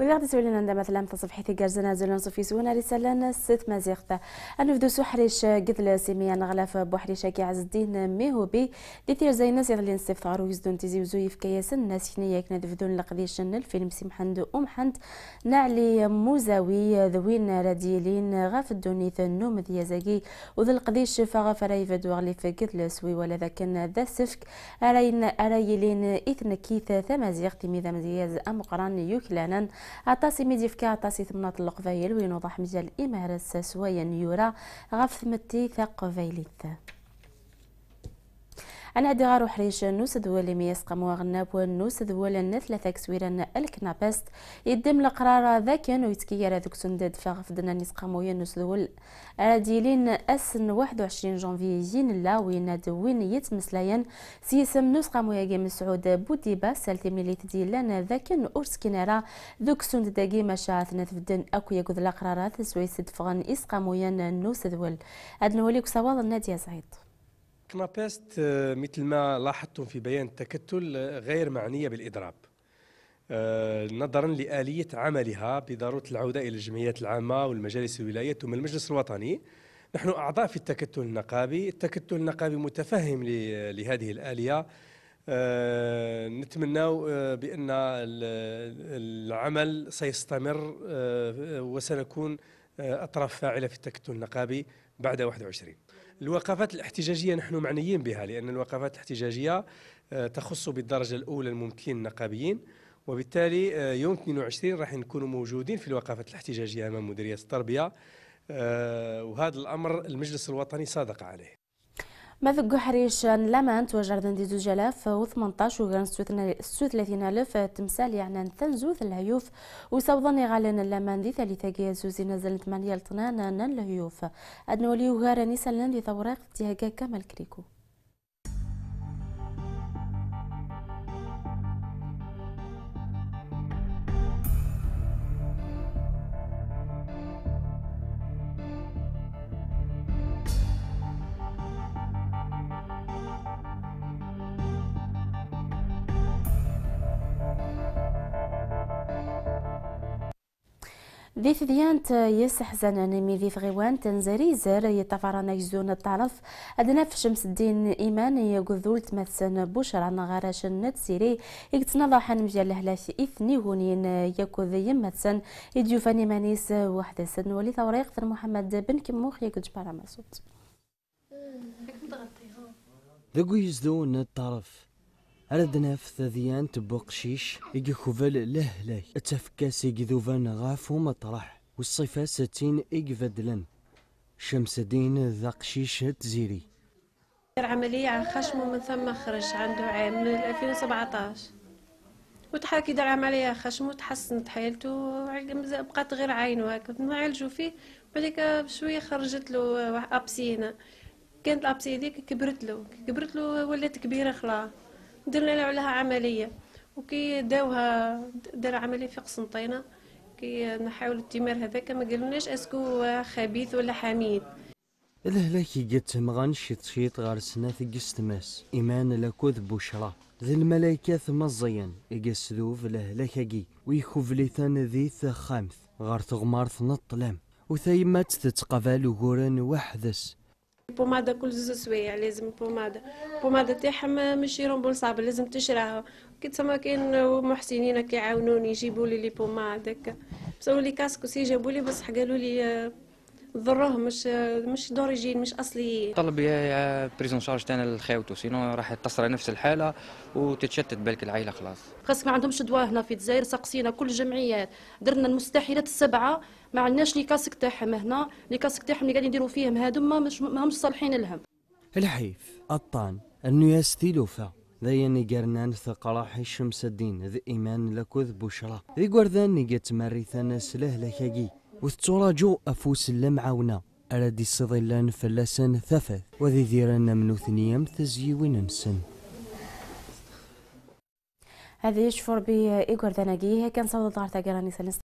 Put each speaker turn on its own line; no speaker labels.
ولغد سولنا عندما مثلا تصف حيث جرزنا زلون صوفي سونا رسالة ست مزيغتا دوسو حريش قدل سيميا نغلاف بوحري شاكي عز الدين ميهوبي تير زي الناس لين استفطار ويزدون تيزي وزوي في كياس الناس ناس هنيا دفدون لقديش الفيلم سي محمد أم حند نعلي موزاوي ذوين راديلين غاف الدوني الدونيث النوم ذيازاقي وذ القديش فغاف رايفد في قدل سوي ولا ذاكن ذا سفك أراين أرايلين إثنكيث ثمازيغ تيميذا مزياز أمقران يوكلانا عطاسي ميديفكا عطاسي ثمنات اللقفايل وينوضح مجال إمارة سويا يورا غف ثمتي ثق فايليت أنا دغار حريش نوس دول ميسقم وغناب ونوس دول نثلثة تكسويرا الكنابست يدم القرار ذاك يرى ذوك سندد فغفدنا نسقم نوس دول ديلين أسن 21 جانفيين لا وين دوين يتمسلاين سيسم نسقم ويقيم سعود بوديبا سالتي ملي تديلان ذاك كنارا ذوك سندداقي مشاعث نثفدن أكو يقود القرارات سويسد فغن إسقم وين نوس دول هاد نوليك سواض النادي سعيد
كنابيست آه، مثل ما لاحظتم في بيان التكتل آه، غير معنية بالإضراب آه، نظرا لآلية عملها بضرورة العودة إلى الجمعيات العامة والمجالس الولايات ثم المجلس الوطني نحن أعضاء في التكتل النقابي التكتل النقابي متفهم لهذه الآلية نتمنى بأن العمل سيستمر وسنكون أطراف فاعلة في التكتل النقابي بعد 21 الوقفات الاحتجاجية نحن معنيين بها لأن الوقفات الاحتجاجية آه، تخص بالدرجة الأولى الممكن النقابيين وبالتالي آه، يوم 22 راح نكونوا موجودين في الوقفات الاحتجاجية أمام مديرية التربية آه، وهذا الأمر المجلس الوطني صادق عليه
مذق جحريش لمانت وجردن ذندي زوج الاف وثمنطاش وغران ستو ثلاثين الف تمثال يعني ثنزوث الهيوف وصوضني غالن لمن دي ثالثة جي زوزي نزل ثمانية لطنان نان الهيوف أدنولي وغاراني سلن لثوراق تيهاقا كامل كريكو في ديانت يسحزن نمي ضيف غيوان تنزري زر يتفران أجزون الطرف في شمس الدين إيمان يقذول تمثن النت سيري نتسيري يكتنضح نمجال هلاش إثني هونين يكوذ يمثن يديوفاني مانيس واحدة سن ولي ثوريق محمد بن كموخ يكوج بارا
مسود أه، أه. أه.
ذقو يزدون الطرف أردنا في ثذيان تبوقشيش يقخوفل لهلاي اتفكاس يقذوفان غافو مطرح والصفة ستين إيجي فدلن شمس دين ذاق شيش تزيري
العملية عن خشم من ثم خرج عنده عام من 2017 وتحاكي دار عملية خشم وتحسنت حيلته بقات غير عينه هكا نعالجو فيه بعديك بشوية خرجت له أبسينة كانت الأبسينة ديك كبرت له كبرت له ولات كبيرة خلاص درنا لها عمليه وكي داوها دار عمليه في قسنطينه كي نحاول التمار هذاك ما قالولناش اسكو خبيث ولا حميد
الهلاك جت مغانش تشيط غار في قستماس إيمان لكوذ بشرى ذي الملايكة مزيان إقسذوف الهلاكي ويخوف ليثان ذي ثخامث غار تغمار ثنط لام وثيمات تتقفل وغورن وحدس
البوماده كل زوز سوايع يعني لازم البوماده البوماده تاعهم ماشي رومبول صعب لازم تشراها كي تسمى كاين محسنين كيعاونوني يجيبوا لي لي بوماد هكا بصوا لي كاسكو سي جابوا لي بصح قالوا لي آه، ضروه مش مش دوريجين مش اصليين
طلب بريزون شارج تاعنا لخاوته سينو راح تصرى نفس الحاله وتتشتت بالك العائله خلاص
خاص ما عندهمش دواء هنا في الجزائر سقسينا كل الجمعيات درنا المستحيلات السبعه ما عندناش لي كاسك تاعهم هنا لي كاسك تاعهم اللي قاعدين يديروا فيهم هذوما مش ماهمش صالحين لهم
الحيف الطان النياستي لوفا ذيني قرنان ثقراح شمس الدين ذي إيمان لكوذ بشرى ذي قرذان نيجت مريثان سله لكاقي وتتراجو أفوس اللمعونا أراد يصدلان فلسان ثفث وذي ذيرنا من ثنيام تزيوين نسن
هذا يشفر بإيغور داناجي كان صوت دارتا قراني سلسل